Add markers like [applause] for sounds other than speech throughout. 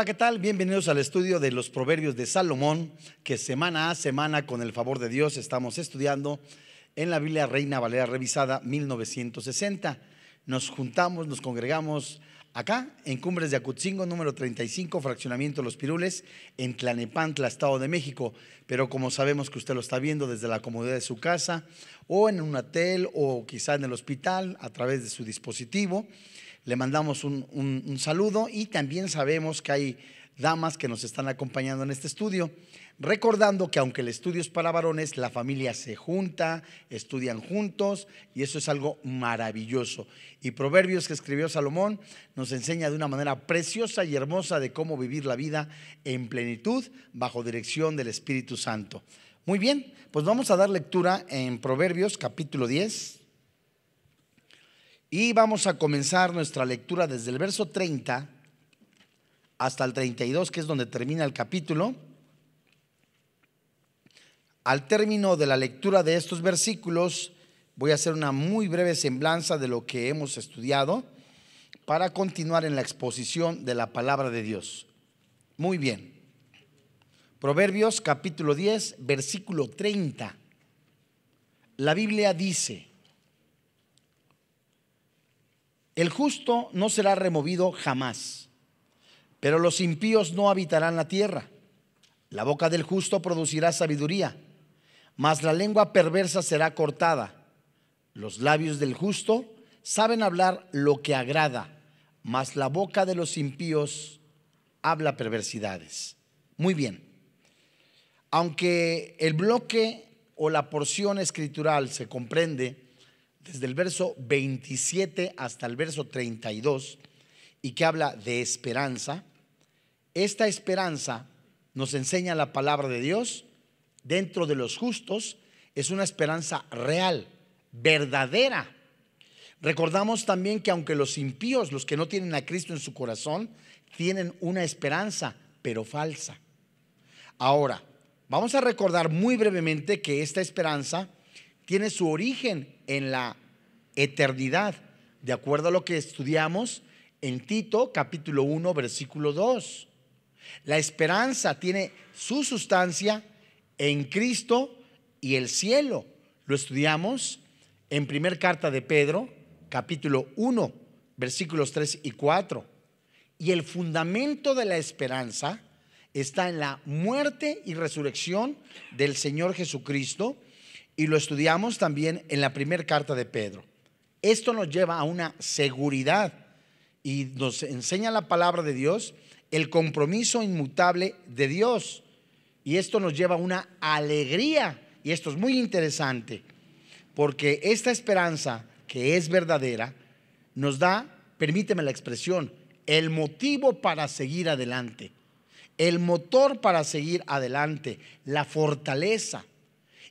Hola, ¿qué tal? Bienvenidos al estudio de los Proverbios de Salomón, que semana a semana, con el favor de Dios, estamos estudiando en la Biblia Reina Valera Revisada 1960. Nos juntamos, nos congregamos acá en Cumbres de Acutzingo, número 35, Fraccionamiento Los Pirules, en Tlanepantla, Estado de México. Pero como sabemos que usted lo está viendo desde la comodidad de su casa, o en un hotel, o quizá en el hospital, a través de su dispositivo, le mandamos un, saludo y también sabemos que hay damas que nos están acompañando en este estudio. Recordando que aunque el estudio es para varones, la familia se junta, estudian juntos y eso es algo maravilloso. Y Proverbios que escribió Salomón nos enseña de una manera preciosa y hermosa de cómo vivir la vida en plenitud bajo dirección del Espíritu Santo. Muy bien, pues vamos a dar lectura en Proverbios capítulo 10, y vamos a comenzar nuestra lectura desde el verso 30 hasta el 32, que es donde termina el capítulo. Al término de la lectura de estos versículos, voy a hacer una muy breve semblanza de lo que hemos estudiado para continuar en la exposición de la palabra de Dios. Muy bien. Proverbios capítulo 10, versículo 30. La Biblia dice, El justo no será removido jamás, pero los impíos no habitarán la tierra. La boca del justo producirá sabiduría, mas la lengua perversa será cortada. Los labios del justo saben hablar lo que agrada, mas la boca de los impíos habla perversidades. Muy bien. Aunque el bloque o la porción escritural se comprende desde el verso 27 hasta el verso 32, y que habla de esperanza, esta esperanza nos enseña la palabra de Dios dentro de los justos, es una esperanza real, verdadera. Recordamos también que aunque los impíos, los que no tienen a Cristo en su corazón, tienen una esperanza, pero falsa. Ahora, vamos a recordar muy brevemente que esta esperanza tiene su origen en la eternidad, de acuerdo a lo que estudiamos en Tito capítulo 1 versículo 2. La esperanza tiene su sustancia en Cristo y el cielo. Lo estudiamos en Primera carta de Pedro, capítulo 1, versículos 3 y 4. Y el fundamento de la esperanza está en la muerte y resurrección del Señor Jesucristo y lo estudiamos también en la primera carta de Pedro. Esto nos lleva a una seguridad y nos enseña la palabra de Dios, el compromiso inmutable de Dios. Y esto nos lleva a una alegría. Y esto es muy interesante, porque esta esperanza que es verdadera nos da, permíteme la expresión, el motivo para seguir adelante, el motor para seguir adelante, la fortaleza,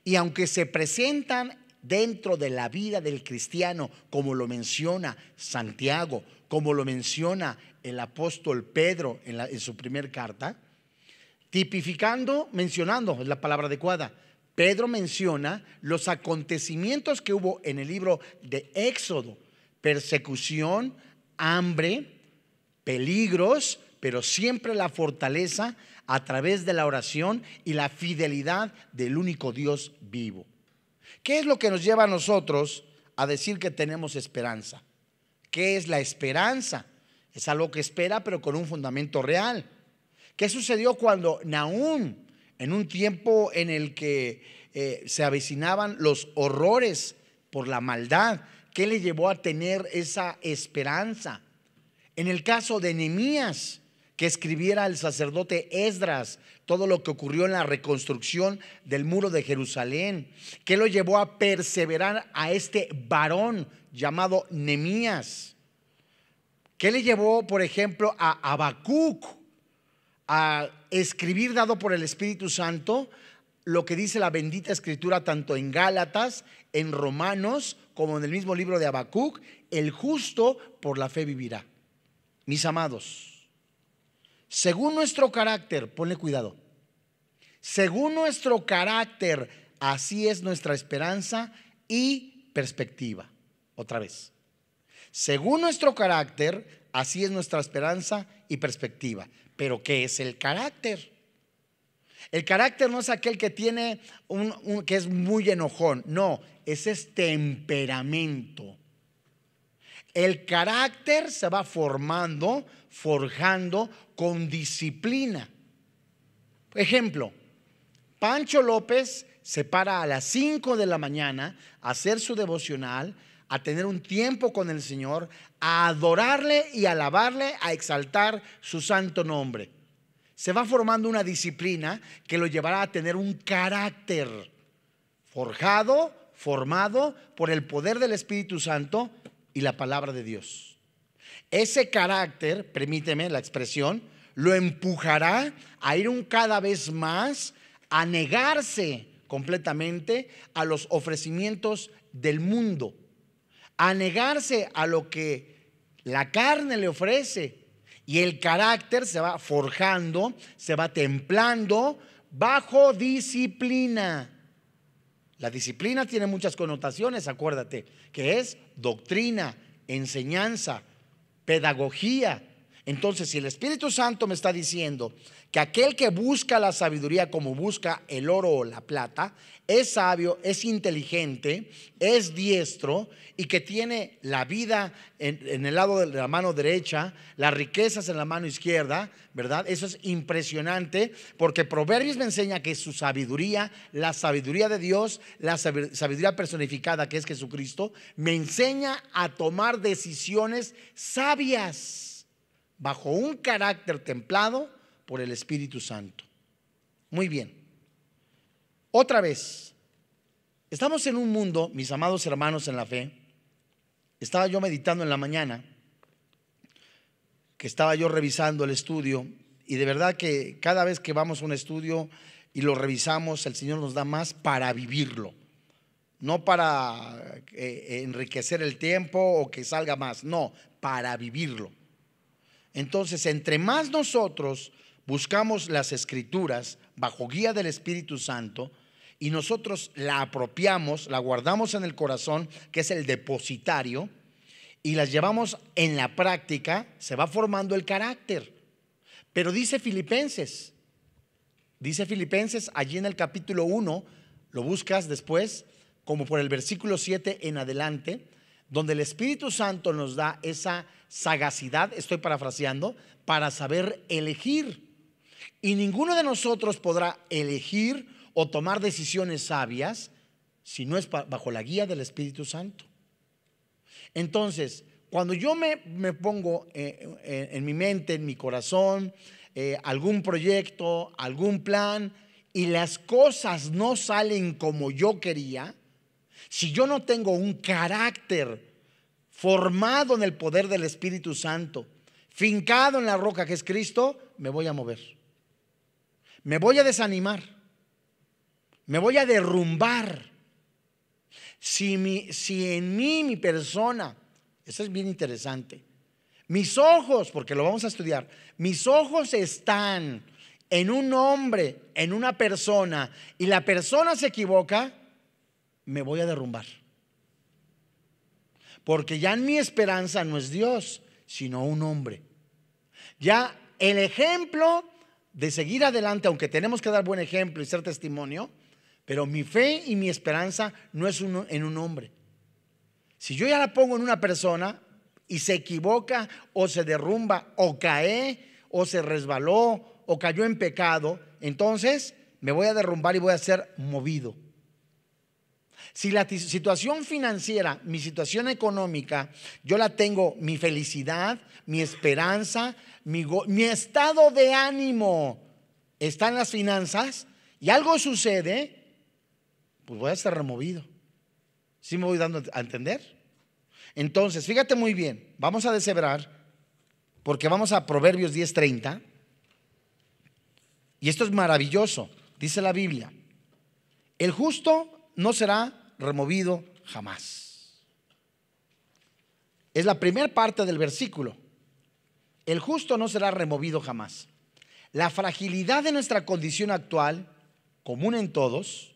y aunque se presentan dentro de la vida del cristiano, como lo menciona Santiago, como lo menciona el apóstol Pedro en, su primer carta, tipificando, mencionando, es la palabra adecuada, Pedro menciona los acontecimientos que hubo en el libro de Éxodo, persecución, hambre, peligros, pero siempre la fortaleza a través de la oración y la fidelidad del único Dios vivo. ¿Qué es lo que nos lleva a nosotros a decir que tenemos esperanza? ¿Qué es la esperanza? Es algo que espera, pero con un fundamento real. ¿Qué sucedió cuando Naúm, en un tiempo en el que eh, se avecinaban los horrores por la maldad, qué le llevó a tener esa esperanza? En el caso de Nehemías, que escribiera el sacerdote Esdras todo lo que ocurrió en la reconstrucción del muro de Jerusalén, que lo llevó a perseverar a este varón llamado Nemías, que le llevó, por ejemplo, a Abacuc a escribir dado por el Espíritu Santo lo que dice la bendita escritura tanto en Gálatas, en Romanos, como en el mismo libro de Abacuc el justo por la fe vivirá. Mis amados, según nuestro carácter, ponle cuidado, según nuestro carácter, así es nuestra esperanza y perspectiva. Otra vez. Según nuestro carácter, así es nuestra esperanza y perspectiva. Pero ¿qué es el carácter? El carácter no es aquel que tiene un, que es muy enojón, no, ese es temperamento. El carácter se va formando, forjando con disciplina. Ejemplo, Pancho López se para a las 5 de la mañana a hacer su devocional, a tener un tiempo con el Señor, a adorarle y alabarle, a exaltar su santo nombre. Se va formando una disciplina que lo llevará a tener un carácter forjado, formado por el poder del Espíritu Santo y la palabra de Dios. Ese carácter, permíteme la expresión, lo empujará a ir un cada vez más a negarse completamente a los ofrecimientos del mundo, a negarse a lo que la carne le ofrece. Y el carácter se va forjando, se va templando bajo disciplina. La disciplina tiene muchas connotaciones, acuérdate, que es doctrina, enseñanza, pedagogía entonces, si el Espíritu Santo me está diciendo que aquel que busca la sabiduría como busca el oro o la plata, es sabio, es inteligente, es diestro y que tiene la vida en, el lado de la mano derecha, las riquezas en la mano izquierda, ¿verdad? Eso es impresionante porque Proverbios me enseña que su sabiduría, la sabiduría de Dios, la sabiduría personificada que es Jesucristo, me enseña a tomar decisiones sabias bajo un carácter templado por el Espíritu Santo. Muy bien. Otra vez, estamos en un mundo, mis amados hermanos en la fe, estaba yo meditando en la mañana, que estaba yo revisando el estudio, y de verdad que cada vez que vamos a un estudio y lo revisamos, el Señor nos da más para vivirlo, no para eh, enriquecer el tiempo o que salga más, no, para vivirlo. Entonces, entre más nosotros buscamos las escrituras bajo guía del Espíritu Santo y nosotros la apropiamos, la guardamos en el corazón, que es el depositario, y las llevamos en la práctica, se va formando el carácter. Pero dice Filipenses, dice Filipenses allí en el capítulo 1, lo buscas después, como por el versículo 7 en adelante, donde el Espíritu Santo nos da esa sagacidad, estoy parafraseando, para saber elegir. Y ninguno de nosotros podrá elegir o tomar decisiones sabias si no es bajo la guía del Espíritu Santo. Entonces, cuando yo me, pongo eh, eh, en, mi mente, en mi corazón, eh, algún proyecto, algún plan, y las cosas no salen como yo quería, si yo no tengo un carácter formado en el poder del Espíritu Santo, fincado en la roca que es Cristo, me voy a mover. Me voy a desanimar. Me voy a derrumbar. Si, si en mí, mi persona, eso es bien interesante, mis ojos, porque lo vamos a estudiar, mis ojos están en un hombre, en una persona, y la persona se equivoca, me voy a derrumbar. Porque ya en mi esperanza no es Dios, sino un hombre. Ya el ejemplo de seguir adelante, aunque tenemos que dar buen ejemplo y ser testimonio, pero mi fe y mi esperanza no es uno en un hombre. Si yo ya la pongo en una persona y se equivoca o se derrumba o cae o se resbaló o cayó en pecado, entonces me voy a derrumbar y voy a ser movido. Si la situación financiera, mi situación económica, yo la tengo, mi felicidad, mi esperanza, mi, estado de ánimo está en las finanzas y algo sucede, pues voy a estar removido. ¿Sí me voy dando a entender? Entonces, fíjate muy bien, vamos a deshebrar, porque vamos a Proverbios 10:30, y esto es maravilloso, dice la Biblia, el justo no será removido jamás. Es la primera parte del versículo. El justo no será removido jamás. La fragilidad de nuestra condición actual, común en todos,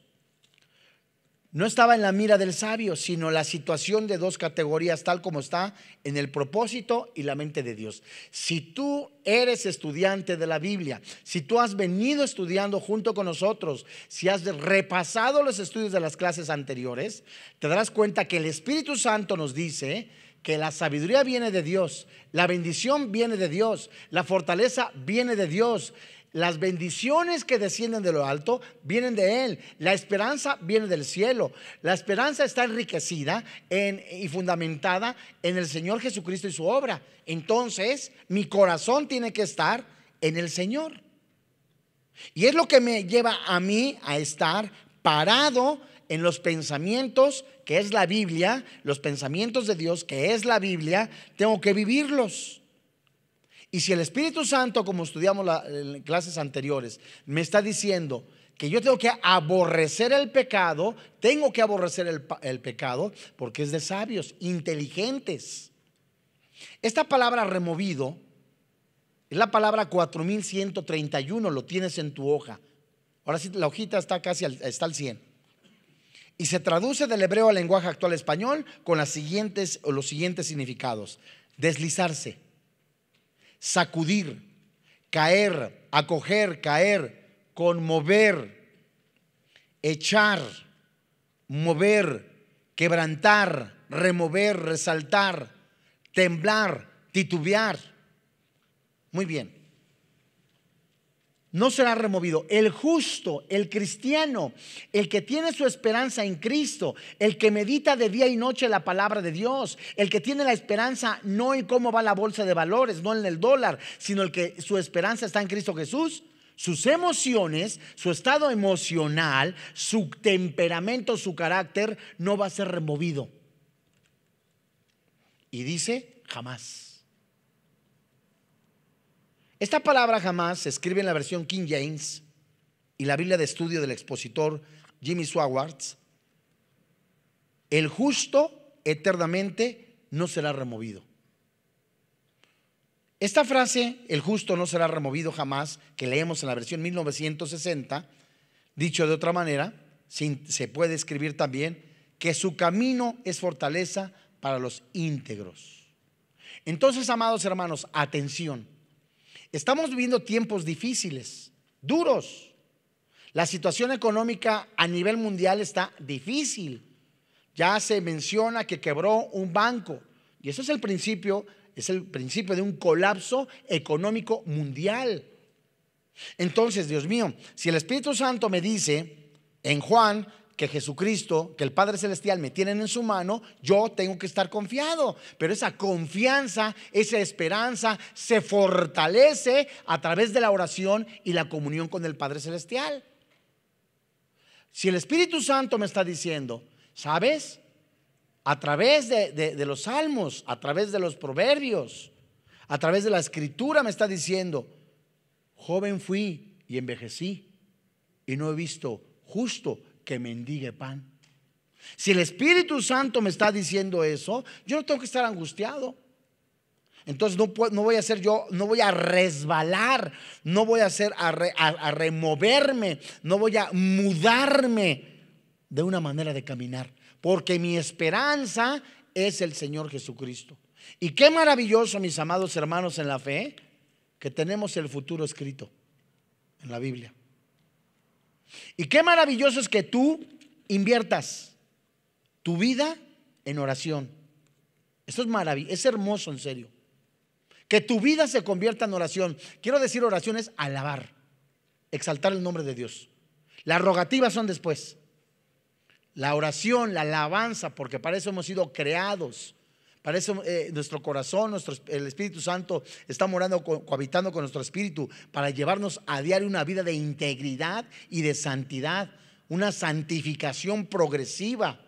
no estaba en la mira del sabio, sino la situación de dos categorías, tal como está en el propósito y la mente de Dios. Si tú eres estudiante de la Biblia, si tú has venido estudiando junto con nosotros, si has repasado los estudios de las clases anteriores, te darás cuenta que el Espíritu Santo nos dice que la sabiduría viene de Dios, la bendición viene de Dios, la fortaleza viene de Dios, las bendiciones que descienden de lo alto vienen de Él. La esperanza viene del cielo. La esperanza está enriquecida y fundamentada en el Señor Jesucristo y su obra. Entonces, mi corazón tiene que estar en el Señor. Y es lo que me lleva a mí a estar parado en los pensamientos que es la Biblia, los pensamientos de Dios que es la Biblia, tengo que vivirlos. Y si el Espíritu Santo, como estudiamos en clases anteriores, me está diciendo que yo tengo que aborrecer el pecado, tengo que aborrecer el, pecado porque es de sabios, inteligentes. Esta palabra removido es la palabra 4131, lo tienes en tu hoja. Ahora sí, la hojita está casi al, está al 100. Y se traduce del hebreo al lenguaje actual español con siguientes, los siguientes significados. Deslizarse, sacudir, caer, acoger, caer, conmover, echar, mover, quebrantar, remover, resaltar, temblar, titubear. Muy bien no será removido. El justo, el cristiano, el que tiene su esperanza en Cristo, el que medita de día y noche la palabra de Dios, el que tiene la esperanza no en cómo va la bolsa de valores, no en el dólar, sino el que su esperanza está en Cristo Jesús. Sus emociones, su estado emocional, su temperamento, su carácter no va a ser removido. Y dice, jamás. Esta palabra jamás se escribe en la versión King James y la Biblia de estudio del expositor Jimmy Swaggarts. El justo eternamente no será removido. Esta frase, el justo no será removido jamás, que leemos en la versión 1960, dicho de otra manera, se puede escribir también que su camino es fortaleza para los íntegros. Entonces, amados hermanos, atención. Estamos viviendo tiempos difíciles, duros. La situación económica a nivel mundial está difícil. Ya se menciona que quebró un banco. Y eso es el principio, es el principio de un colapso económico mundial. Entonces, Dios mío, si el Espíritu Santo me dice en Juan que Jesucristo, que el Padre Celestial me tienen en su mano, yo tengo que estar confiado. Pero esa confianza, esa esperanza se fortalece a través de la oración y la comunión con el Padre Celestial. Si el Espíritu Santo me está diciendo, ¿sabes? A través de, los salmos, a través de los proverbios, a través de la escritura me está diciendo, joven fui y envejecí y no he visto justo que mendigue pan. Si el Espíritu Santo me está diciendo eso, yo no tengo que estar angustiado. Entonces no, voy a ser yo, no voy a resbalar, no voy a hacer a removerme, no voy a mudarme de una manera de caminar, porque mi esperanza es el Señor Jesucristo. Y qué maravilloso, mis amados hermanos en la fe, que tenemos el futuro escrito en la Biblia. Y qué maravilloso es que tú inviertas tu vida en oración. esto es maravilloso, es hermoso en serio. Que tu vida se convierta en oración. Quiero decir oración es alabar, exaltar el nombre de Dios. Las rogativas son después. La oración, la alabanza, porque para eso hemos sido creados para eso eh, nuestro corazón, nuestro, el Espíritu Santo está morando, cohabitando con nuestro espíritu para llevarnos a diario una vida de integridad y de santidad, una santificación progresiva.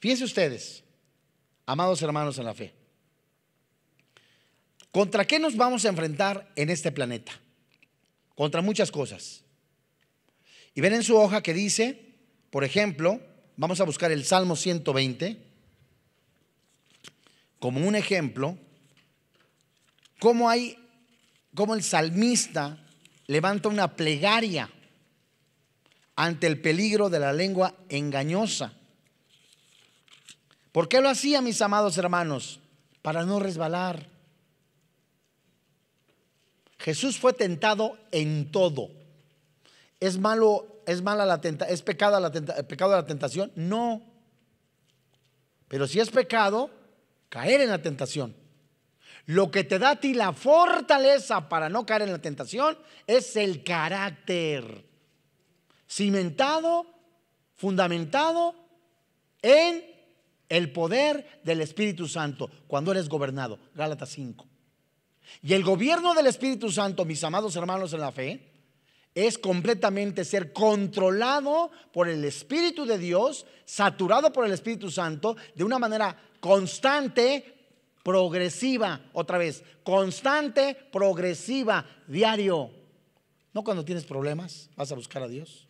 Fíjense ustedes, amados hermanos en la fe, ¿contra qué nos vamos a enfrentar en este planeta? Contra muchas cosas. Y ven en su hoja que dice, por ejemplo, vamos a buscar el Salmo 120 como un ejemplo, cómo hay, el salmista levanta una plegaria ante el peligro de la lengua engañosa. ¿Por qué lo hacía, mis amados hermanos? Para no resbalar. Jesús fue tentado en todo. ¿Es malo, es mala la tentación? ¿Es pecado la, pecado la tentación? No. Pero si es pecado, caer en la tentación. Lo que te da a ti la fortaleza para no caer en la tentación es el carácter cimentado, fundamentado en el poder del Espíritu Santo cuando eres gobernado. Gálatas 5. Y el gobierno del Espíritu Santo, mis amados hermanos en la fe, es completamente ser controlado por el Espíritu de Dios, saturado por el Espíritu Santo, de una manera constante, progresiva, otra vez, constante, progresiva, diario. No cuando tienes problemas, vas a buscar a Dios.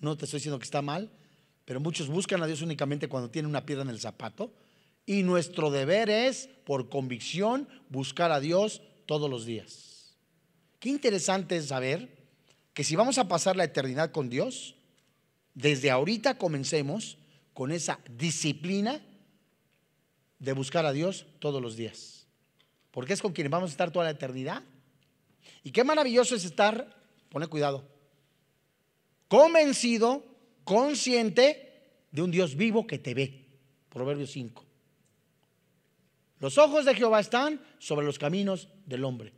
No te estoy diciendo que está mal, pero muchos buscan a Dios únicamente cuando tienen una piedra en el zapato. Y nuestro deber es, por convicción, buscar a Dios todos los días. Qué interesante es saber que si vamos a pasar la eternidad con Dios, desde ahorita comencemos con esa disciplina de buscar a Dios todos los días. Porque es con quien vamos a estar toda la eternidad. Y qué maravilloso es estar, pone cuidado, convencido, consciente de un Dios vivo que te ve. Proverbios 5. Los ojos de Jehová están sobre los caminos del hombre.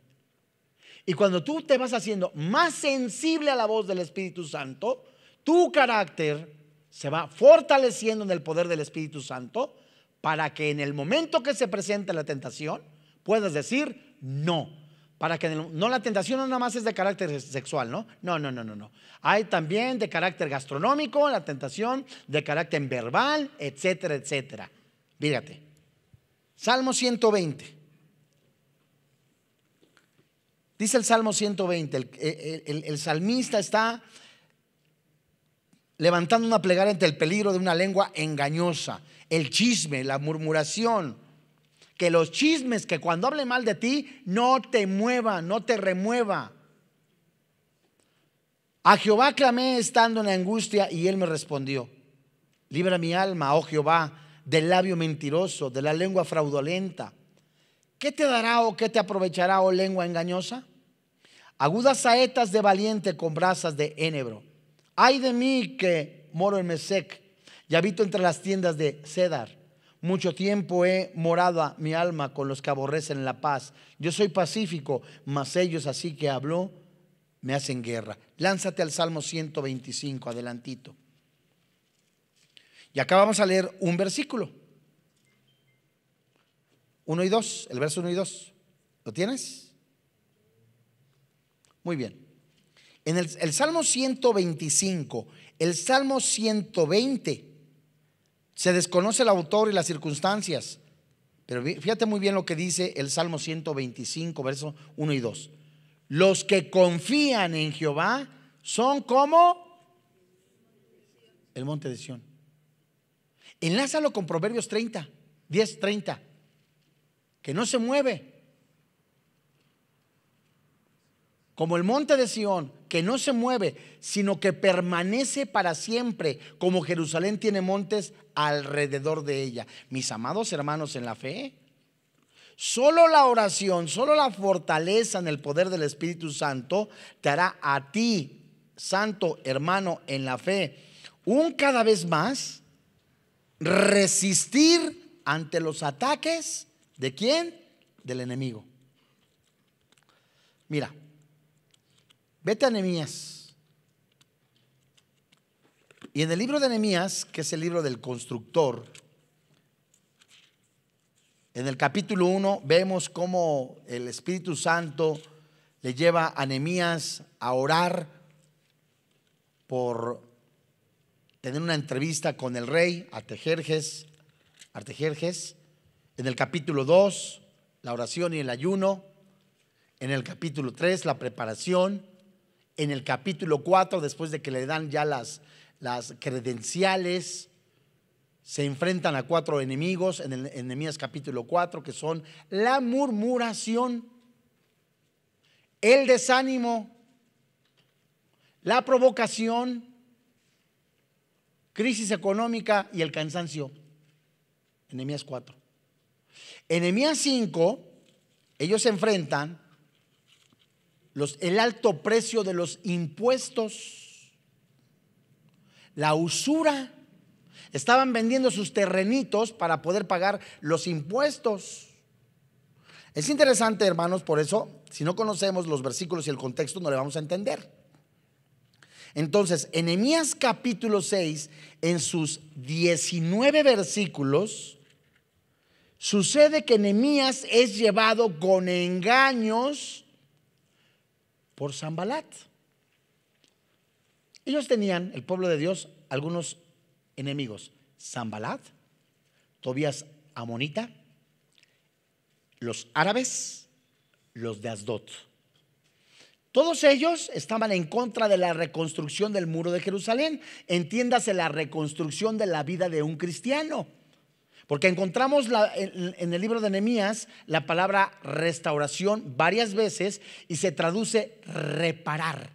Y cuando tú te vas haciendo más sensible a la voz del Espíritu Santo, tu carácter se va fortaleciendo en el poder del Espíritu Santo para que en el momento que se presente la tentación puedas decir no. Para que no la tentación no nada más es de carácter sexual, ¿no? No, no, no, no, no. Hay también de carácter gastronómico, la tentación de carácter verbal, etcétera, etcétera. Fíjate. Salmo 120. Dice el Salmo 120, el salmista está levantando una plegaria ante el peligro de una lengua engañosa, el chisme, la murmuración. Que los chismes que cuando hable mal de ti no te mueva, no te remueva. A Jehová clamé estando en angustia y él me respondió. Libra mi alma, oh Jehová, del labio mentiroso, de la lengua fraudulenta. ¿Qué te dará o qué te aprovechará, oh lengua engañosa? Agudas saetas de valiente con brasas de enebro Ay de mí que moro en Mesec y habito entre las tiendas de Cedar. Mucho tiempo he morado a mi alma con los que aborrecen la paz. Yo soy pacífico, mas ellos así que habló me hacen guerra. Lánzate al Salmo 125, adelantito. Y acá vamos a leer un versículo. 1 y dos, el verso 1 y 2. ¿Lo tienes? Muy bien. En el, Salmo 125, el Salmo 120, se desconoce el autor y las circunstancias. Pero fíjate muy bien lo que dice el Salmo 125, versos 1 y 2. Los que confían en Jehová son como el monte de Sión. Enlázalo con Proverbios 30, 10, 30, que no se mueve. Como el monte de Sión, que no se mueve, sino que permanece para siempre, como Jerusalén tiene montes alrededor de ella. Mis amados hermanos en la fe, Solo la oración, solo la fortaleza en el poder del Espíritu Santo te hará a ti, santo hermano en la fe, un cada vez más resistir ante los ataques de quién? Del enemigo. Mira, Vete a Y en el libro de Nehemías, que es el libro del constructor, en el capítulo 1 vemos cómo el Espíritu Santo le lleva a Nehemías a orar por tener una entrevista con el rey Artejerjes, En el capítulo 2, la oración y el ayuno. En el capítulo 3, la preparación en el capítulo 4, después de que le dan ya las, credenciales, se enfrentan a cuatro enemigos en Enemías capítulo 4, que son la murmuración, el desánimo, la provocación, crisis económica y el cansancio. Enemías 4. Enemías 5, ellos se enfrentan el alto precio de los impuestos, la usura. Estaban vendiendo sus terrenitos para poder pagar los impuestos. Es interesante, hermanos, por eso, si no conocemos los versículos y el contexto, no le vamos a entender. Entonces, en capítulo 6, en sus 19 versículos, sucede que Enemías es llevado con engaños por Zambalat. Ellos tenían, el pueblo de Dios, algunos enemigos. Zambalat, Tobías Amonita, los árabes, los de Asdot. Todos ellos estaban en contra de la reconstrucción del muro de Jerusalén, entiéndase la reconstrucción de la vida de un cristiano. Porque encontramos en, el libro de Nehemías la palabra restauración varias veces y se traduce reparar.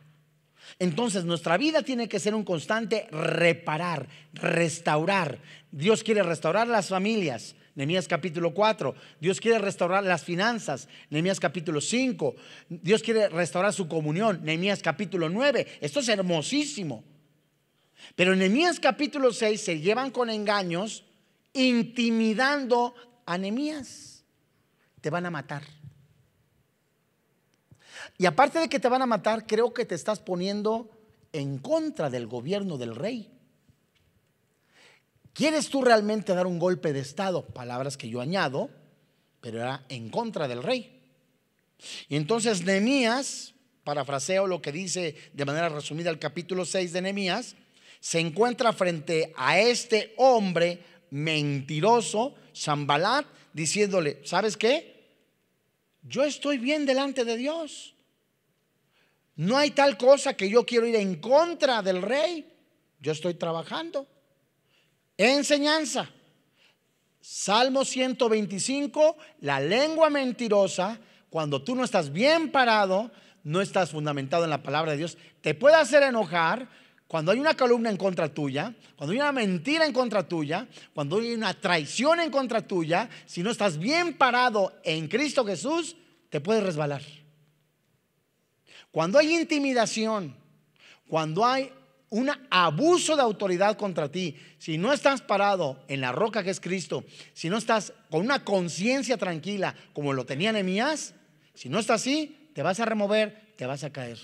Entonces nuestra vida tiene que ser un constante reparar, restaurar. Dios quiere restaurar las familias. Nehemías capítulo 4. Dios quiere restaurar las finanzas. Nehemías capítulo 5. Dios quiere restaurar su comunión. Nehemías capítulo 9. Esto es hermosísimo. Pero en Nehemías capítulo 6 se llevan con engaños intimidando a Nemías. Te van a matar. Y aparte de que te van a matar, creo que te estás poniendo en contra del gobierno del rey. ¿Quieres tú realmente dar un golpe de Estado? Palabras que yo añado, pero era en contra del rey. Y entonces Nemías, parafraseo lo que dice de manera resumida el capítulo 6 de Nemías se encuentra frente a este hombre mentiroso, Zambalat, diciéndole, ¿sabes qué? Yo estoy bien delante de Dios. No hay tal cosa que yo quiero ir en contra del rey. Yo estoy trabajando. Enseñanza. Salmo 125, la lengua mentirosa, cuando tú no estás bien parado, no estás fundamentado en la palabra de Dios, te puede hacer enojar, cuando hay una calumnia en contra tuya, cuando hay una mentira en contra tuya, cuando hay una traición en contra tuya, si no estás bien parado en Cristo Jesús, te puedes resbalar. Cuando hay intimidación, cuando hay un abuso de autoridad contra ti, si no estás parado en la roca que es Cristo, si no estás con una conciencia tranquila como lo tenía Nehemías, si no estás así, te vas a remover, te vas a caer.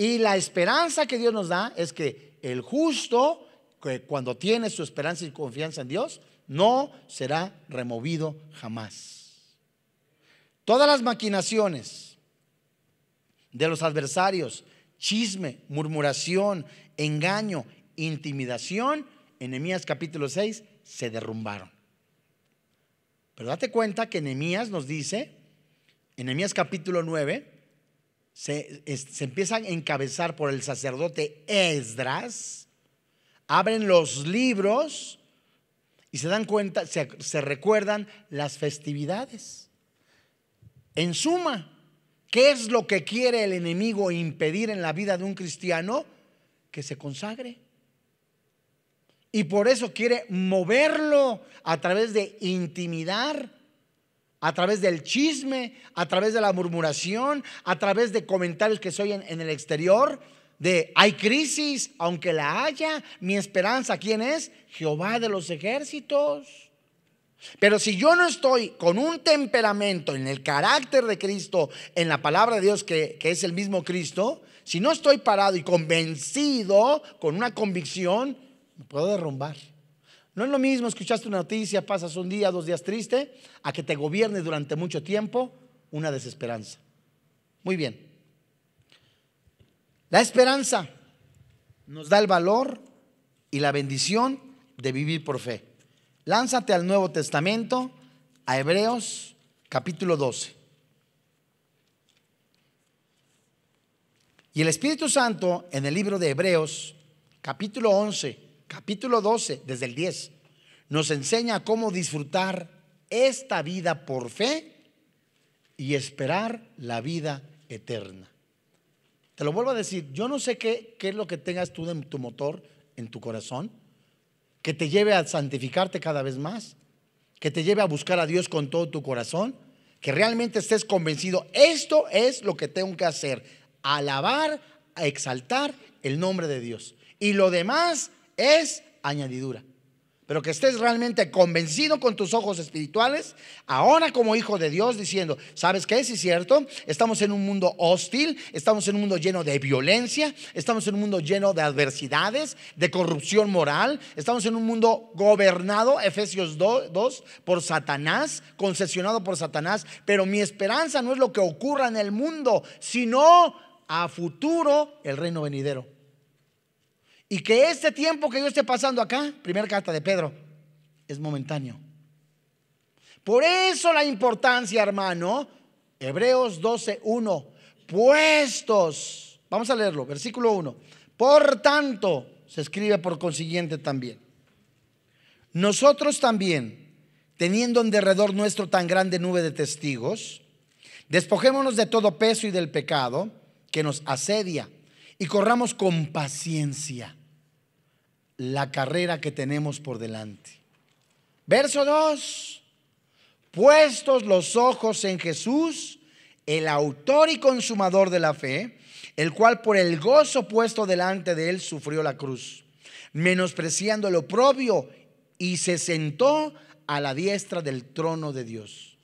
Y la esperanza que Dios nos da es que el justo, cuando tiene su esperanza y confianza en Dios, no será removido jamás. Todas las maquinaciones de los adversarios, chisme, murmuración, engaño, intimidación, en capítulo 6 se derrumbaron. Pero date cuenta que enemías nos dice, en capítulo 9, se, empiezan a encabezar por el sacerdote Esdras, abren los libros y se dan cuenta, se, se recuerdan las festividades. En suma, ¿qué es lo que quiere el enemigo impedir en la vida de un cristiano? Que se consagre. Y por eso quiere moverlo a través de intimidar a través del chisme, a través de la murmuración, a través de comentarios que se oyen en el exterior, de hay crisis, aunque la haya, mi esperanza, ¿quién es? Jehová de los ejércitos. Pero si yo no estoy con un temperamento en el carácter de Cristo, en la palabra de Dios que, que, es el mismo Cristo, si no estoy parado y convencido con una convicción, puedo derrumbar. No es lo mismo, escuchaste una noticia, pasas un día, dos días triste, a que te gobierne durante mucho tiempo una desesperanza. Muy bien. La esperanza nos da el valor y la bendición de vivir por fe. Lánzate al Nuevo Testamento, a Hebreos capítulo 12. Y el Espíritu Santo en el libro de Hebreos capítulo 11 capítulo 12, desde el 10, nos enseña cómo disfrutar esta vida por fe y esperar la vida eterna. Te lo vuelvo a decir, yo no sé qué, es lo que tengas tú en tu motor, en tu corazón, que te lleve a santificarte cada vez más, que te lleve a buscar a Dios con todo tu corazón, que realmente estés convencido, esto es lo que tengo que hacer, alabar, exaltar el nombre de Dios. Y lo demás es añadidura. Pero que estés realmente convencido con tus ojos espirituales, ahora como hijo de Dios, diciendo, ¿sabes qué? Si es cierto, estamos en un mundo hostil, estamos en un mundo lleno de violencia, estamos en un mundo lleno de adversidades, de corrupción moral, estamos en un mundo gobernado, Efesios 2, 2 por Satanás, concesionado por Satanás, pero mi esperanza no es lo que ocurra en el mundo, sino a futuro el reino venidero. Y que este tiempo que yo esté pasando acá, primera carta de Pedro, es momentáneo. Por eso la importancia, hermano, Hebreos 1 puestos, vamos a leerlo, versículo 1, por tanto, se escribe por consiguiente también. Nosotros también, teniendo en derredor nuestro tan grande nube de testigos, despojémonos de todo peso y del pecado que nos asedia y corramos con paciencia la carrera que tenemos por delante. Verso 2. Puestos los ojos en Jesús, el autor y consumador de la fe, el cual por el gozo puesto delante de él sufrió la cruz, menospreciando lo propio y se sentó a la diestra del trono de Dios.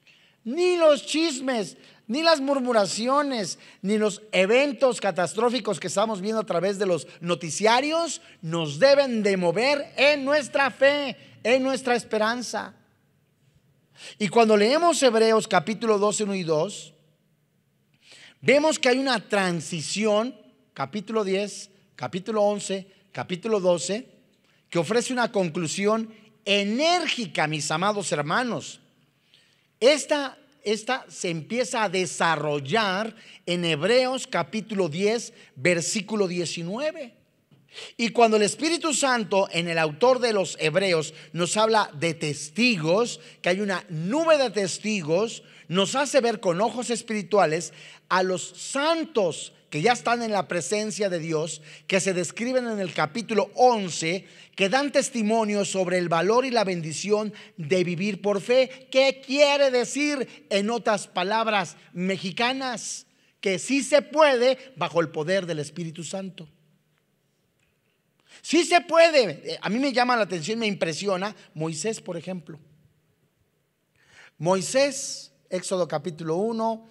Ni los chismes, ni las murmuraciones, ni los eventos catastróficos que estamos viendo a través de los noticiarios nos deben de mover en nuestra fe, en nuestra esperanza. Y cuando leemos Hebreos capítulo 12, 1 y 2, vemos que hay una transición, capítulo 10, capítulo 11, capítulo 12, que ofrece una conclusión enérgica, mis amados hermanos. Esta esta se empieza a desarrollar en Hebreos capítulo 10, versículo 19. Y cuando el Espíritu Santo en el autor de los Hebreos nos habla de testigos, que hay una nube de testigos, nos hace ver con ojos espirituales a los santos que ya están en la presencia de Dios, que se describen en el capítulo 11, que dan testimonio sobre el valor y la bendición de vivir por fe. ¿Qué quiere decir, en otras palabras mexicanas? Que sí se puede bajo el poder del Espíritu Santo. Sí se puede. Eh, a mí me llama la atención, me impresiona Moisés, por ejemplo. Moisés, Éxodo capítulo 1,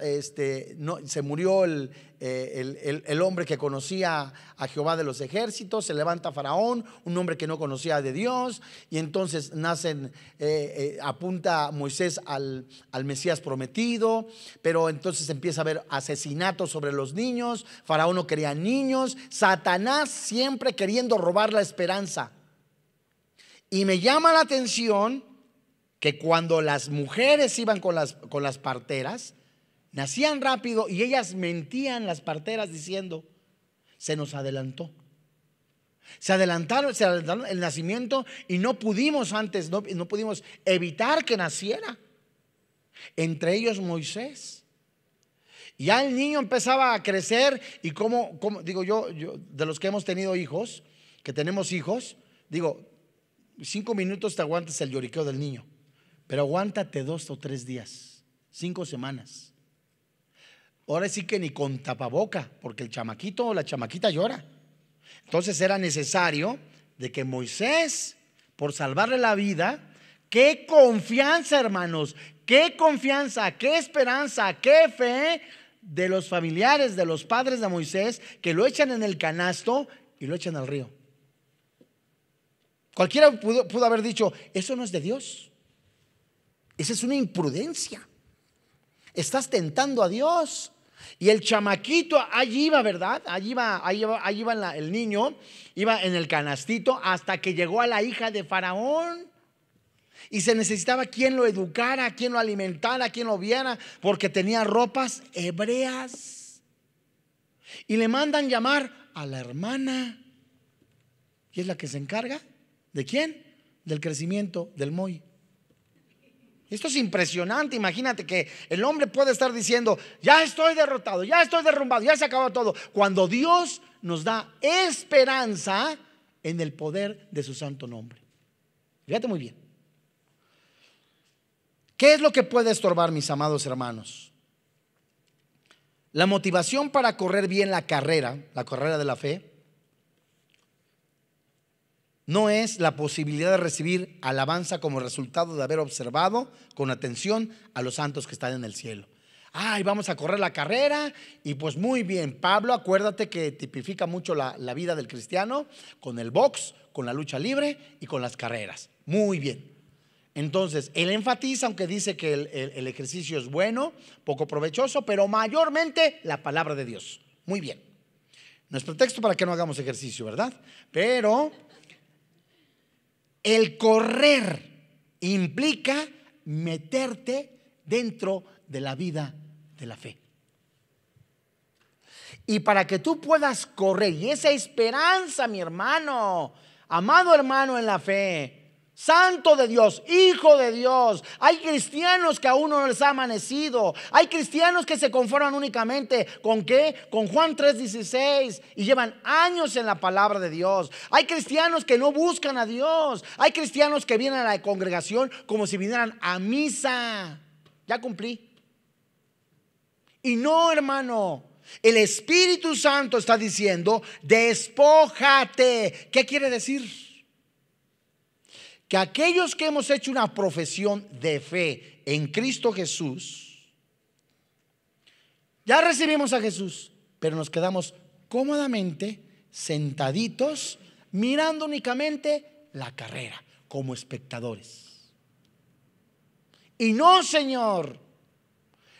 este, no, se murió eh, el, hombre que conocía a Jehová de los ejércitos, se levanta Faraón, un hombre que no conocía de Dios, y entonces nacen, eh, eh, apunta Moisés al, Mesías prometido, pero entonces empieza a haber asesinatos sobre los niños, Faraón no quería niños, Satanás siempre queriendo robar la esperanza. Y me llama la atención que cuando las mujeres iban con las, con las parteras, Nacían rápido y ellas mentían las parteras diciendo, se nos adelantó. Se adelantaron, se adelantaron el nacimiento y no pudimos antes, no, pudimos evitar que naciera. Entre ellos Moisés. Ya el niño empezaba a crecer y como, como digo yo, yo, de los que hemos tenido hijos, que tenemos hijos, digo, cinco minutos te aguantas el lloriqueo del niño, pero aguántate dos o tres días, cinco semanas. Ahora sí que ni con tapaboca, porque el chamaquito o la chamaquita llora. Entonces era necesario de que Moisés, por salvarle la vida, qué confianza, hermanos, qué confianza, qué esperanza, qué fe de los familiares, de los padres de Moisés, que lo echan en el canasto y lo echan al río. Cualquiera pudo, pudo haber dicho, eso no es de Dios. Esa es una imprudencia. Estás tentando a Dios. Y el chamaquito, allí iba, ¿verdad? Allí iba, allí iba, el niño, iba en el canastito hasta que llegó a la hija de Faraón. Y se necesitaba quien lo educara, quien lo alimentara, quien lo viera, porque tenía ropas hebreas. Y le mandan llamar a la hermana. Y es la que se encarga. ¿De quién? Del crecimiento del Moy. Esto es impresionante. Imagínate que el hombre puede estar diciendo, ya estoy derrotado, ya estoy derrumbado, ya se acabó todo. Cuando Dios nos da esperanza en el poder de su santo nombre. Fíjate muy bien. ¿Qué es lo que puede estorbar, mis amados hermanos? La motivación para correr bien la carrera, la carrera de la fe, no es la posibilidad de recibir alabanza como resultado de haber observado con atención a los santos que están en el cielo. Ay, vamos a correr la carrera y pues muy bien, Pablo, acuérdate que tipifica mucho la, vida del cristiano con el box, con la lucha libre y con las carreras. Muy bien. Entonces, él enfatiza, aunque dice que el, ejercicio es bueno, poco provechoso, pero mayormente la palabra de Dios. Muy bien. No es pretexto para que no hagamos ejercicio, ¿verdad? Pero el correr implica meterte dentro de la vida de la fe. Y para que tú puedas correr, y esa esperanza, mi hermano, amado hermano en la fe, santo de Dios, hijo de Dios. Hay cristianos que aún no les ha amanecido. Hay cristianos que se conforman únicamente con qué? Con Juan 3:16 y llevan años en la palabra de Dios. Hay cristianos que no buscan a Dios. Hay cristianos que vienen a la congregación como si vinieran a misa. Ya cumplí. Y no, hermano, el Espíritu Santo está diciendo, despójate. ¿Qué quiere decir? que aquellos que hemos hecho una profesión de fe en Cristo Jesús, ya recibimos a Jesús, pero nos quedamos cómodamente sentaditos mirando únicamente la carrera como espectadores. Y no, Señor,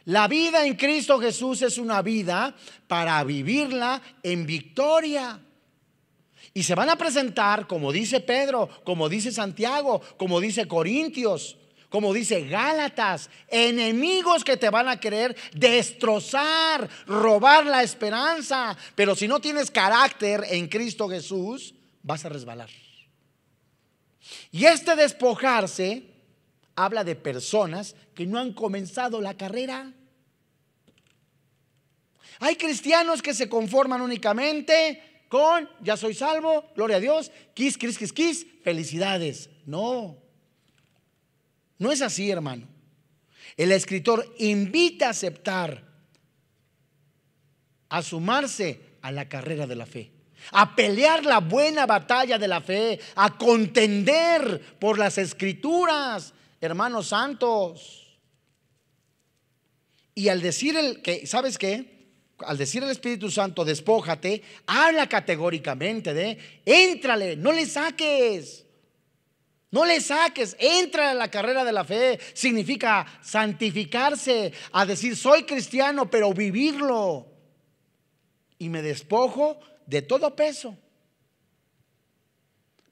la vida en Cristo Jesús es una vida para vivirla en victoria. Y se van a presentar, como dice Pedro, como dice Santiago, como dice Corintios, como dice Gálatas, enemigos que te van a querer destrozar, robar la esperanza. Pero si no tienes carácter en Cristo Jesús, vas a resbalar. Y este despojarse habla de personas que no han comenzado la carrera. Hay cristianos que se conforman únicamente con ya soy salvo, gloria a Dios, quis, quis, quis, quis, felicidades. No, no es así, hermano. El escritor invita a aceptar, a sumarse a la carrera de la fe, a pelear la buena batalla de la fe, a contender por las escrituras, hermanos santos. Y al decir el que, ¿sabes qué? al decir al Espíritu Santo, despójate, habla categóricamente de, éntrale, no le saques. No le saques, entra a la carrera de la fe. Significa santificarse, a decir soy cristiano, pero vivirlo. Y me despojo de todo peso.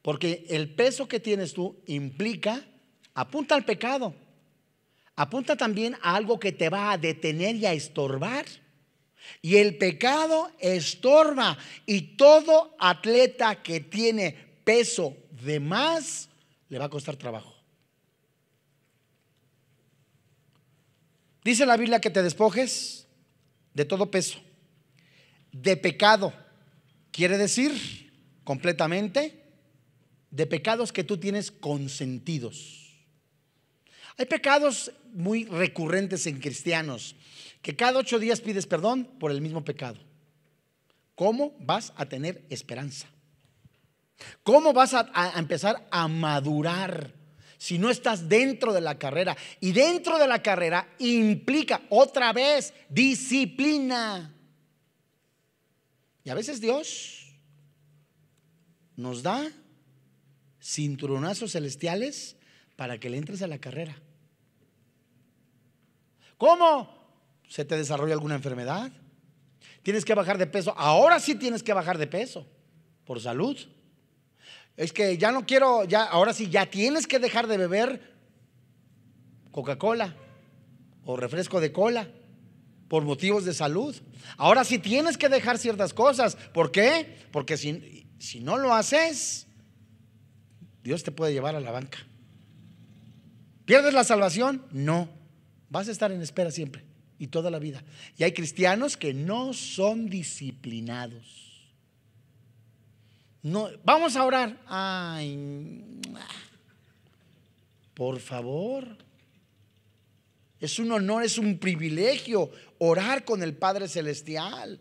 Porque el peso que tienes tú implica, apunta al pecado, apunta también a algo que te va a detener y a estorbar. Y el pecado estorba. Y todo atleta que tiene peso de más le va a costar trabajo. Dice la Biblia que te despojes de todo peso, de pecado. Quiere decir completamente de pecados que tú tienes consentidos. Hay pecados muy recurrentes en cristianos que cada ocho días pides perdón por el mismo pecado. ¿Cómo vas a tener esperanza? ¿Cómo vas a, empezar a madurar si no estás dentro de la carrera? Y dentro de la carrera implica otra vez disciplina. Y a veces Dios nos da cinturonazos celestiales para que le entres a la carrera. ¿Cómo? se te desarrolla alguna enfermedad, tienes que bajar de peso. Ahora sí tienes que bajar de peso por salud. Es que ya no quiero, ya, ahora sí ya tienes que dejar de beber Coca-Cola o refresco de cola por motivos de salud. Ahora sí tienes que dejar ciertas cosas. ¿Por qué? Porque si, si no lo haces, Dios te puede llevar a la banca. ¿Pierdes la salvación? No. Vas a estar en espera siempre y toda la vida. Y hay cristianos que no son disciplinados. No, vamos a orar. por favor. Es un honor, es un privilegio orar con el Padre Celestial.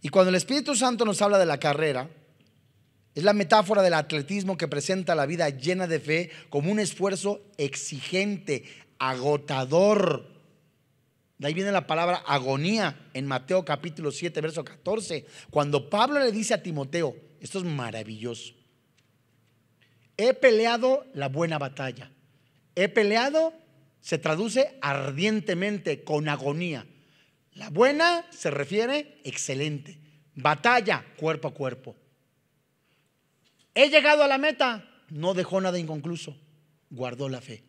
Y cuando el Espíritu Santo nos habla de la carrera, es la metáfora del atletismo que presenta la vida llena de fe como un esfuerzo exigente, agotador, de ahí viene la palabra agonía en Mateo capítulo 7, verso 14. Cuando Pablo le dice a Timoteo, esto es maravilloso, he peleado la buena batalla. He peleado se traduce ardientemente, con agonía. La buena se refiere excelente. Batalla cuerpo a cuerpo. He llegado a la meta, no dejó nada inconcluso, guardó la fe.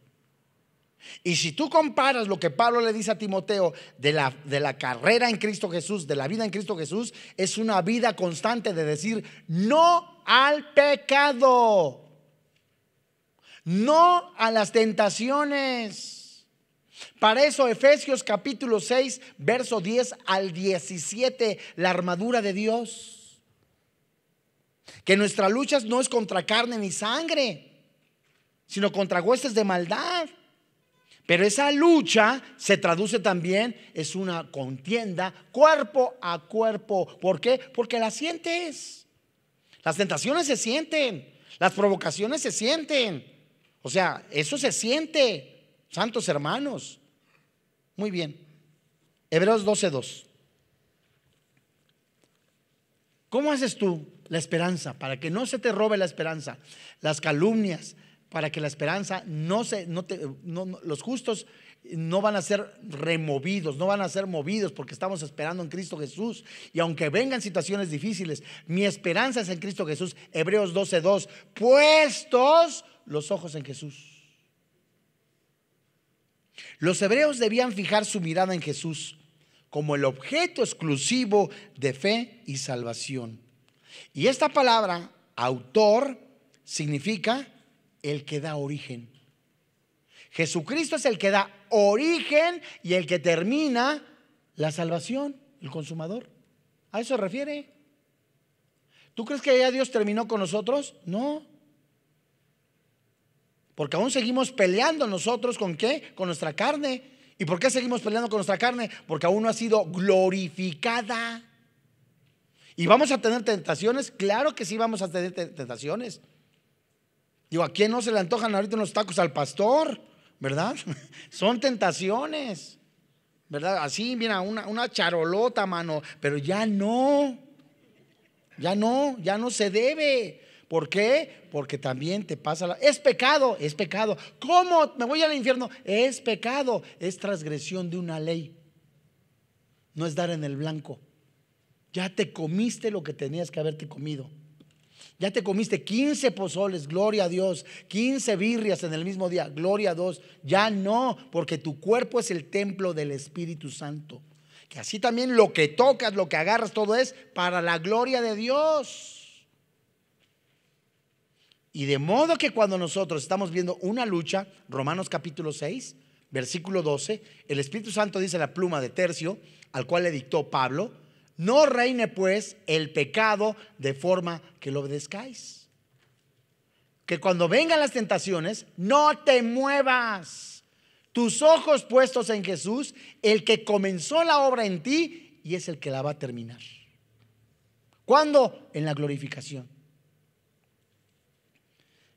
Y si tú comparas lo que Pablo le dice a Timoteo de la, carrera en Cristo Jesús, de la vida en Cristo Jesús, es una vida constante de decir no al pecado, no a las tentaciones. Para eso Efesios capítulo 6, verso 10 al 17, la armadura de Dios. Que nuestra lucha no es contra carne ni sangre, sino contra huestes de maldad. Pero esa lucha se traduce también, es una contienda cuerpo a cuerpo. ¿Por qué? Porque la sientes. Las tentaciones se sienten, las provocaciones se sienten. O sea, eso se siente, santos hermanos. Muy bien. Hebreos 12.2. ¿Cómo haces tú la esperanza para que no se te robe la esperanza? Las calumnias, para que la esperanza no se, no los justos no van a ser removidos, no van a ser movidos porque estamos esperando en Cristo Jesús. Y aunque vengan situaciones difíciles, mi esperanza es en Cristo Jesús. Hebreos 12:2, puestos los ojos en Jesús. Los hebreos debían fijar su mirada en Jesús como el objeto exclusivo de fe y salvación. Y esta palabra, autor, significa el que da origen. Jesucristo es el que da origen y el que termina la salvación, el consumador. A eso se refiere. ¿Tú crees que ya Dios terminó con nosotros? No. Porque aún seguimos peleando nosotros con qué? Con nuestra carne. ¿Y por qué seguimos peleando con nuestra carne? Porque aún no ha sido glorificada. ¿Y vamos a tener tentaciones? Claro que sí vamos a tener tentaciones. Digo, ¿a quién no se le antojan ahorita unos tacos al pastor? ¿Verdad? [laughs] Son tentaciones. ¿Verdad? Así, mira, una, una charolota, mano. Pero ya no. Ya no, ya no se debe. ¿Por qué? Porque también te pasa Es pecado, es pecado. ¿Cómo me voy al infierno? Es pecado, es transgresión de una ley. No es dar en el blanco. Ya te comiste lo que tenías que haberte comido. Ya te comiste 15 pozoles, gloria a Dios, 15 birrias en el mismo día, gloria a Dios. Ya no, porque tu cuerpo es el templo del Espíritu Santo. Que así también lo que tocas, lo que agarras, todo es para la gloria de Dios. Y de modo que cuando nosotros estamos viendo una lucha, Romanos capítulo 6, versículo 12, el Espíritu Santo dice la pluma de tercio, al cual le dictó Pablo, no reine pues el pecado de forma que lo obedezcáis. Que cuando vengan las tentaciones, no te muevas. Tus ojos puestos en Jesús, el que comenzó la obra en ti y es el que la va a terminar. ¿Cuándo? En la glorificación.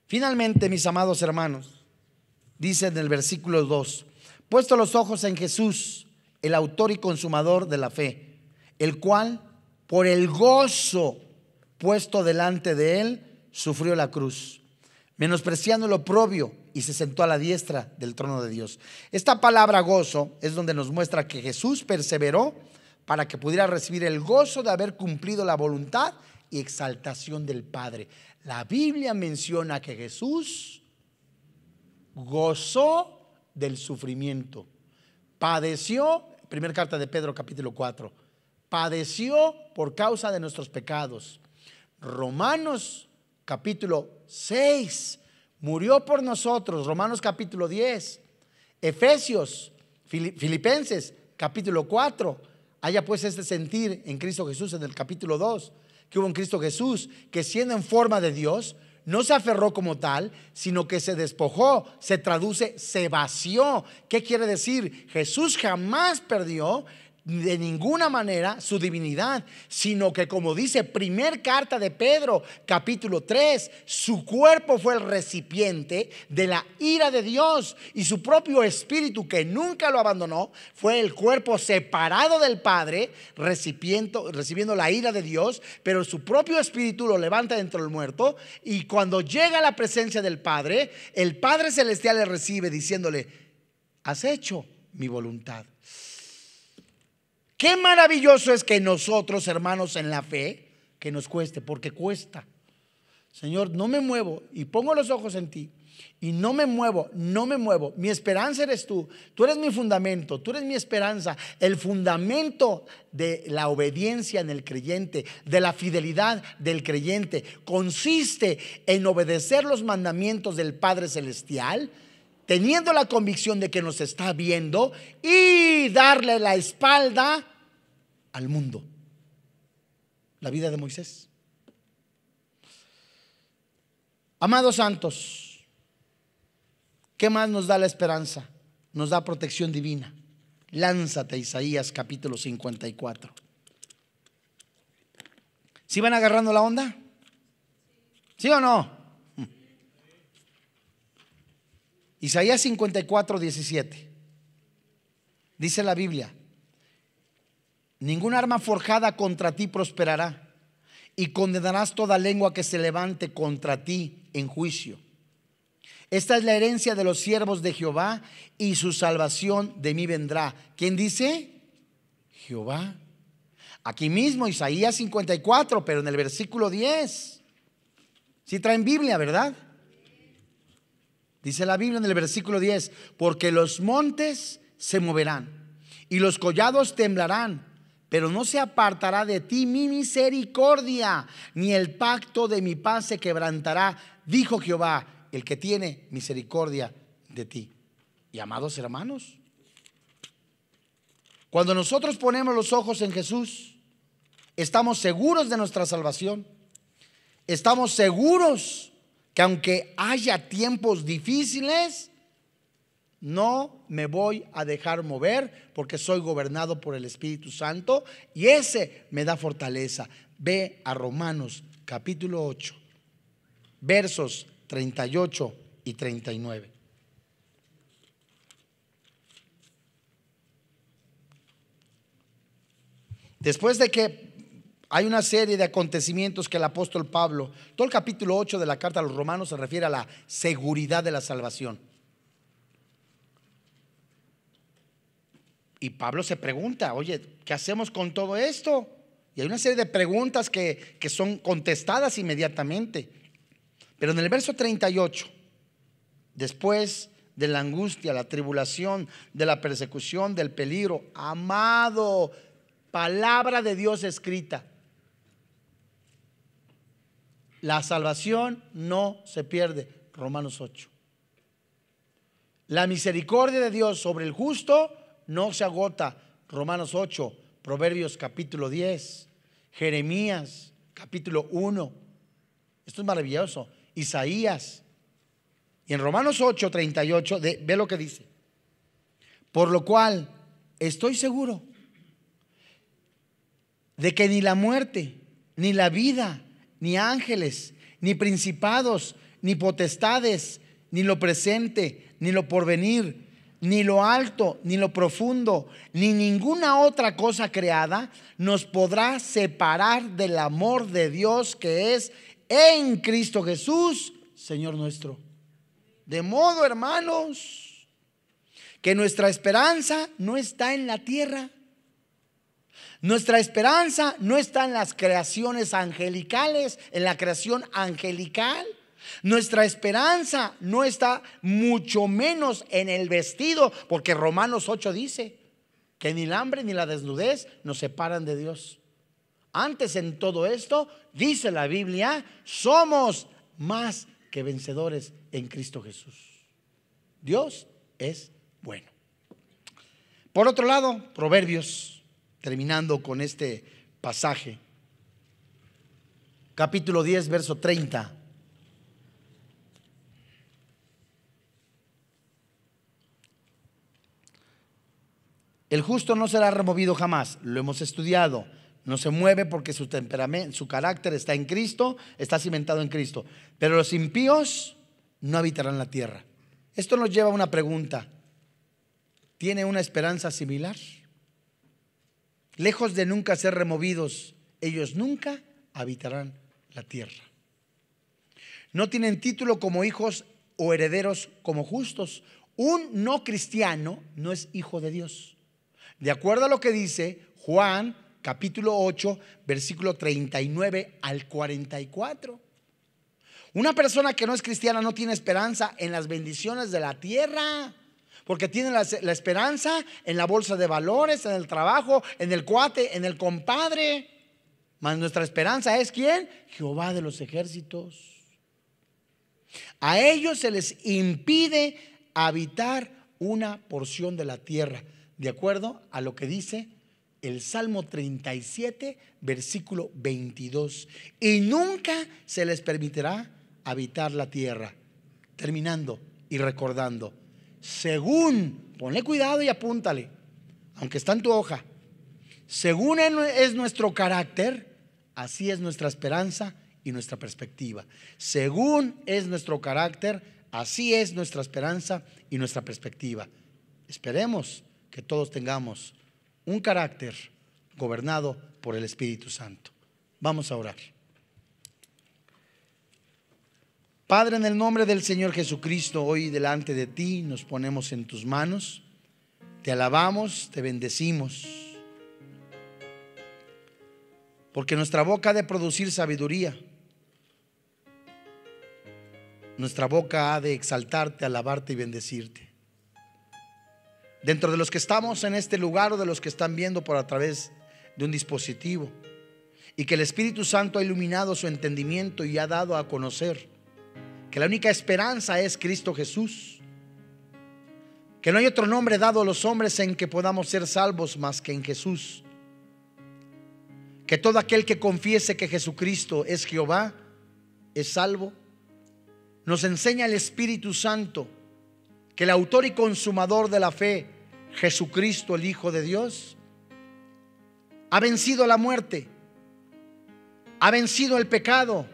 Finalmente, mis amados hermanos, dice en el versículo 2, puesto los ojos en Jesús, el autor y consumador de la fe el cual, por el gozo puesto delante de él, sufrió la cruz, menospreciando lo propio y se sentó a la diestra del trono de Dios. Esta palabra gozo es donde nos muestra que Jesús perseveró para que pudiera recibir el gozo de haber cumplido la voluntad y exaltación del Padre. La Biblia menciona que Jesús gozó del sufrimiento, padeció, primera carta de Pedro capítulo 4 padeció por causa de nuestros pecados. Romanos capítulo 6, murió por nosotros, Romanos capítulo 10, Efesios, Filipenses capítulo 4, haya pues este sentir en Cristo Jesús en el capítulo 2, que hubo en Cristo Jesús, que siendo en forma de Dios, no se aferró como tal, sino que se despojó, se traduce, se vació. ¿Qué quiere decir? Jesús jamás perdió de ninguna manera su divinidad, sino que como dice primer carta de Pedro, capítulo 3, su cuerpo fue el recipiente de la ira de Dios y su propio espíritu que nunca lo abandonó fue el cuerpo separado del Padre, recibiendo, recibiendo la ira de Dios, pero su propio espíritu lo levanta dentro del muerto y cuando llega a la presencia del Padre, el Padre celestial le recibe diciéndole, has hecho mi voluntad Qué maravilloso es que nosotros, hermanos, en la fe, que nos cueste, porque cuesta. Señor, no me muevo y pongo los ojos en ti y no me muevo, no me muevo. Mi esperanza eres tú, tú eres mi fundamento, tú eres mi esperanza, el fundamento de la obediencia en el creyente, de la fidelidad del creyente, consiste en obedecer los mandamientos del Padre Celestial teniendo la convicción de que nos está viendo y darle la espalda al mundo. La vida de Moisés. Amados santos, ¿qué más nos da la esperanza? Nos da protección divina. Lánzate Isaías capítulo 54. ¿Si ¿Sí van agarrando la onda? ¿Sí o no? Isaías 54, 17. Dice la Biblia, ningún arma forjada contra ti prosperará y condenarás toda lengua que se levante contra ti en juicio. Esta es la herencia de los siervos de Jehová y su salvación de mí vendrá. ¿Quién dice? Jehová. Aquí mismo, Isaías 54, pero en el versículo 10. Si traen Biblia, ¿verdad? Dice la Biblia en el versículo 10, porque los montes se moverán y los collados temblarán, pero no se apartará de ti mi misericordia, ni el pacto de mi paz se quebrantará, dijo Jehová, el que tiene misericordia de ti. Y amados hermanos, cuando nosotros ponemos los ojos en Jesús, estamos seguros de nuestra salvación, estamos seguros que aunque haya tiempos difíciles, no me voy a dejar mover porque soy gobernado por el Espíritu Santo y ese me da fortaleza. Ve a Romanos capítulo 8, versos 38 y 39. Después de que hay una serie de acontecimientos que el apóstol Pablo, todo el capítulo 8 de la carta a los romanos se refiere a la seguridad de la salvación. Y Pablo se pregunta, oye, ¿qué hacemos con todo esto? Y hay una serie de preguntas que, son contestadas inmediatamente. Pero en el verso 38, después de la angustia, la tribulación, de la persecución, del peligro, amado, palabra de Dios escrita. La salvación no se pierde. Romanos 8. La misericordia de Dios sobre el justo no se agota. Romanos 8, Proverbios capítulo 10, Jeremías capítulo 1. Esto es maravilloso. Isaías. Y en Romanos 8, 38, de, ve lo que dice. Por lo cual estoy seguro de que ni la muerte, ni la vida, ni ángeles, ni principados, ni potestades, ni lo presente, ni lo porvenir, ni lo alto, ni lo profundo, ni ninguna otra cosa creada nos podrá separar del amor de Dios que es en Cristo Jesús, Señor nuestro. De modo, hermanos, que nuestra esperanza no está en la tierra, nuestra esperanza no está en las creaciones angelicales, en la creación angelical. Nuestra esperanza no está mucho menos en el vestido, porque Romanos 8 dice que ni el hambre ni la desnudez nos separan de Dios. Antes en todo esto, dice la Biblia, somos más que vencedores en Cristo Jesús. Dios es bueno. Por otro lado, Proverbios terminando con este pasaje. Capítulo 10, verso 30. El justo no será removido jamás, lo hemos estudiado. No se mueve porque su su carácter está en Cristo, está cimentado en Cristo. Pero los impíos no habitarán la tierra. Esto nos lleva a una pregunta. ¿Tiene una esperanza similar? lejos de nunca ser removidos, ellos nunca habitarán la tierra. No tienen título como hijos o herederos como justos. Un no cristiano no es hijo de Dios. De acuerdo a lo que dice Juan capítulo 8, versículo 39 al 44. Una persona que no es cristiana no tiene esperanza en las bendiciones de la tierra porque tienen la, esperanza en la bolsa de valores, en el trabajo, en el cuate, en el compadre. Mas nuestra esperanza es quién? Jehová de los ejércitos. A ellos se les impide habitar una porción de la tierra, de acuerdo a lo que dice el Salmo 37, versículo 22. Y nunca se les permitirá habitar la tierra. Terminando y recordando, según, ponle cuidado y apúntale, aunque está en tu hoja, según es nuestro carácter, así es nuestra esperanza y nuestra perspectiva. Según es nuestro carácter, así es nuestra esperanza y nuestra perspectiva. Esperemos que todos tengamos un carácter gobernado por el Espíritu Santo. Vamos a orar. Padre, en el nombre del Señor Jesucristo, hoy delante de ti nos ponemos en tus manos, te alabamos, te bendecimos, porque nuestra boca ha de producir sabiduría, nuestra boca ha de exaltarte, alabarte y bendecirte. Dentro de los que estamos en este lugar o de los que están viendo por a través de un dispositivo, y que el Espíritu Santo ha iluminado su entendimiento y ha dado a conocer que la única esperanza es Cristo Jesús, que no hay otro nombre dado a los hombres en que podamos ser salvos más que en Jesús, que todo aquel que confiese que Jesucristo es Jehová es salvo. Nos enseña el Espíritu Santo que el autor y consumador de la fe, Jesucristo el Hijo de Dios, ha vencido la muerte, ha vencido el pecado,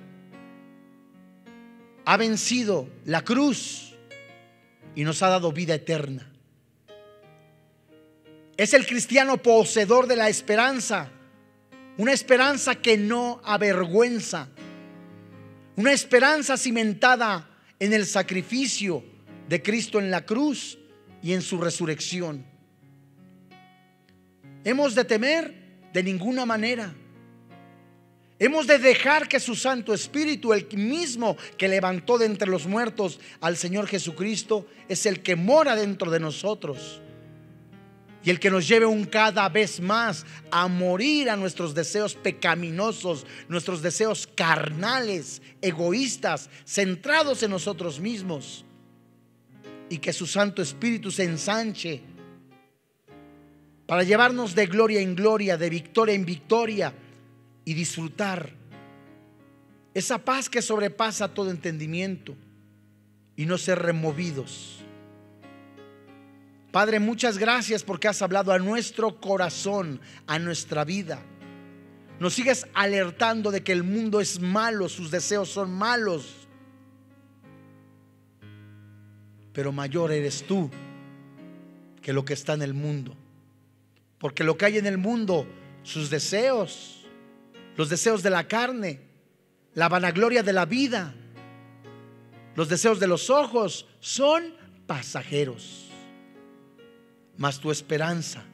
ha vencido la cruz y nos ha dado vida eterna. Es el cristiano poseedor de la esperanza, una esperanza que no avergüenza, una esperanza cimentada en el sacrificio de Cristo en la cruz y en su resurrección. Hemos de temer de ninguna manera Hemos de dejar que su Santo Espíritu, el mismo que levantó de entre los muertos al Señor Jesucristo, es el que mora dentro de nosotros. Y el que nos lleve un cada vez más a morir a nuestros deseos pecaminosos, nuestros deseos carnales, egoístas, centrados en nosotros mismos. Y que su Santo Espíritu se ensanche para llevarnos de gloria en gloria, de victoria en victoria y disfrutar esa paz que sobrepasa todo entendimiento y no ser removidos. Padre, muchas gracias porque has hablado a nuestro corazón, a nuestra vida. Nos sigues alertando de que el mundo es malo, sus deseos son malos. Pero mayor eres tú que lo que está en el mundo. Porque lo que hay en el mundo, sus deseos, los deseos de la carne, la vanagloria de la vida, los deseos de los ojos son pasajeros. Mas tu esperanza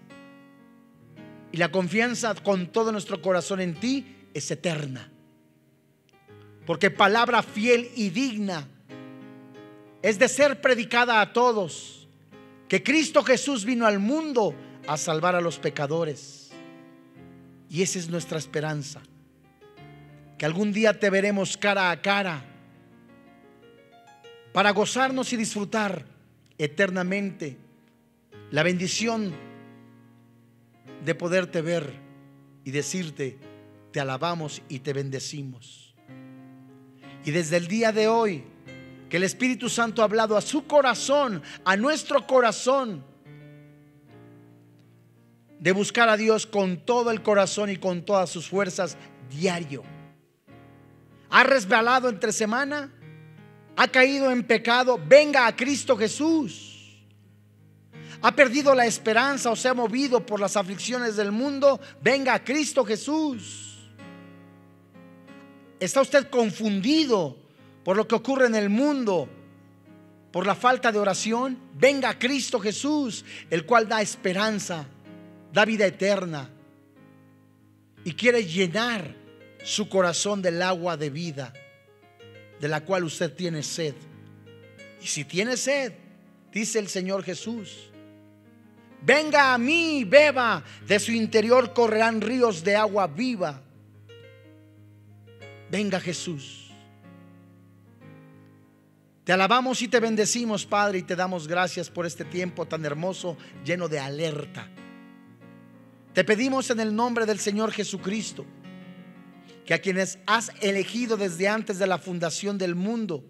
y la confianza con todo nuestro corazón en ti es eterna. Porque palabra fiel y digna es de ser predicada a todos, que Cristo Jesús vino al mundo a salvar a los pecadores. Y esa es nuestra esperanza que algún día te veremos cara a cara para gozarnos y disfrutar eternamente la bendición de poderte ver y decirte, te alabamos y te bendecimos. Y desde el día de hoy, que el Espíritu Santo ha hablado a su corazón, a nuestro corazón, de buscar a Dios con todo el corazón y con todas sus fuerzas diario ha resbalado entre semana, ha caído en pecado, venga a Cristo Jesús. Ha perdido la esperanza o se ha movido por las aflicciones del mundo, venga a Cristo Jesús. Está usted confundido por lo que ocurre en el mundo, por la falta de oración, venga a Cristo Jesús, el cual da esperanza, da vida eterna y quiere llenar su corazón del agua de vida, de la cual usted tiene sed. Y si tiene sed, dice el Señor Jesús, venga a mí, beba, de su interior correrán ríos de agua viva. Venga Jesús. Te alabamos y te bendecimos, Padre, y te damos gracias por este tiempo tan hermoso, lleno de alerta. Te pedimos en el nombre del Señor Jesucristo que a quienes has elegido desde antes de la fundación del mundo,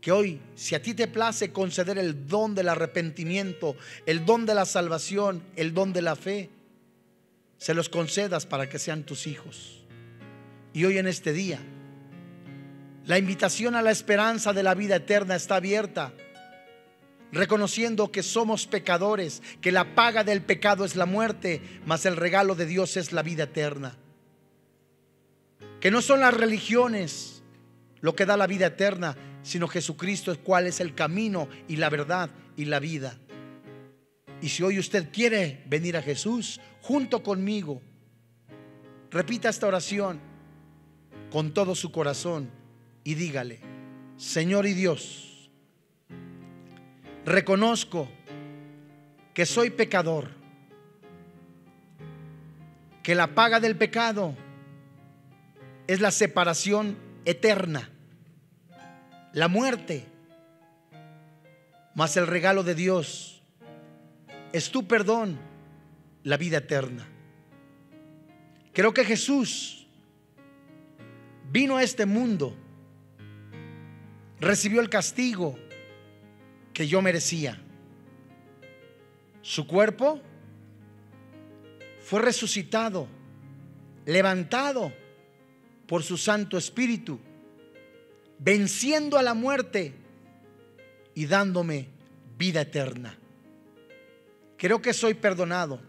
que hoy, si a ti te place conceder el don del arrepentimiento, el don de la salvación, el don de la fe, se los concedas para que sean tus hijos. Y hoy en este día, la invitación a la esperanza de la vida eterna está abierta, reconociendo que somos pecadores, que la paga del pecado es la muerte, mas el regalo de Dios es la vida eterna que no son las religiones lo que da la vida eterna, sino Jesucristo es cuál es el camino y la verdad y la vida. Y si hoy usted quiere venir a Jesús junto conmigo, repita esta oración con todo su corazón y dígale, Señor y Dios, reconozco que soy pecador, que la paga del pecado es la separación eterna, la muerte, más el regalo de Dios es tu perdón, la vida eterna. Creo que Jesús vino a este mundo, recibió el castigo que yo merecía. Su cuerpo fue resucitado, levantado por su Santo Espíritu, venciendo a la muerte y dándome vida eterna. Creo que soy perdonado.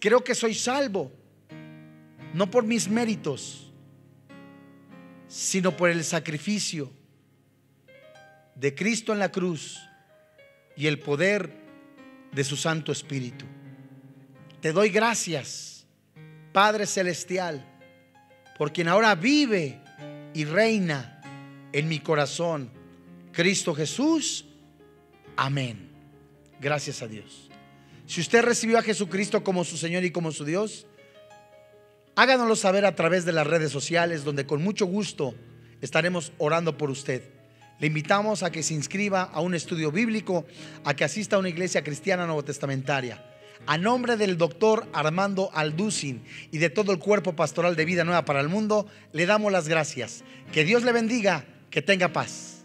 Creo que soy salvo, no por mis méritos, sino por el sacrificio de Cristo en la cruz y el poder de su Santo Espíritu. Te doy gracias, Padre Celestial por quien ahora vive y reina en mi corazón, Cristo Jesús. Amén. Gracias a Dios. Si usted recibió a Jesucristo como su Señor y como su Dios, háganoslo saber a través de las redes sociales, donde con mucho gusto estaremos orando por usted. Le invitamos a que se inscriba a un estudio bíblico, a que asista a una iglesia cristiana nuevo testamentaria. A nombre del doctor Armando Alducin y de todo el cuerpo pastoral de Vida Nueva para el Mundo, le damos las gracias. Que Dios le bendiga, que tenga paz.